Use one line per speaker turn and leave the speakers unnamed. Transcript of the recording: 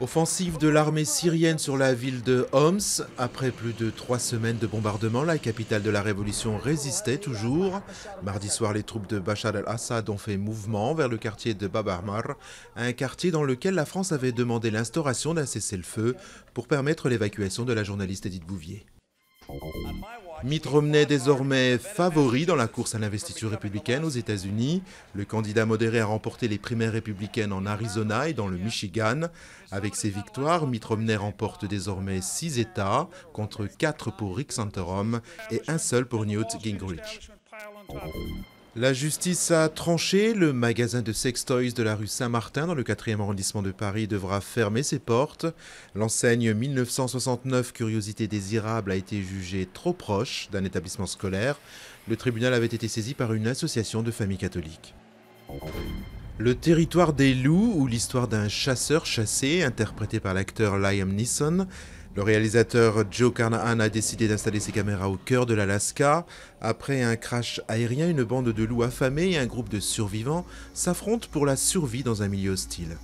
Offensive de l'armée syrienne sur la ville de Homs. Après plus de trois semaines de bombardement, la capitale de la révolution résistait toujours. Mardi soir, les troupes de Bachar al assad ont fait mouvement vers le quartier de Babarmar, un quartier dans lequel la France avait demandé l'instauration d'un cessez-le-feu pour permettre l'évacuation de la journaliste Edith Bouvier. Mitt Romney désormais favori dans la course à l'investiture républicaine aux États-Unis. Le candidat modéré a remporté les primaires républicaines en Arizona et dans le Michigan. Avec ses victoires, Mitt Romney remporte désormais six États contre quatre pour Rick Santorum et un seul pour Newt Gingrich. La justice a tranché. Le magasin de sextoys de la rue Saint-Martin, dans le 4e arrondissement de Paris, devra fermer ses portes. L'enseigne 1969 Curiosité désirable a été jugée trop proche d'un établissement scolaire. Le tribunal avait été saisi par une association de familles catholiques. Le territoire des loups, ou l'histoire d'un chasseur chassé, interprété par l'acteur Liam Neeson. Le réalisateur Joe Carnahan a décidé d'installer ses caméras au cœur de l'Alaska. Après un crash aérien, une bande de loups affamés et un groupe de survivants s'affrontent pour la survie dans un milieu hostile.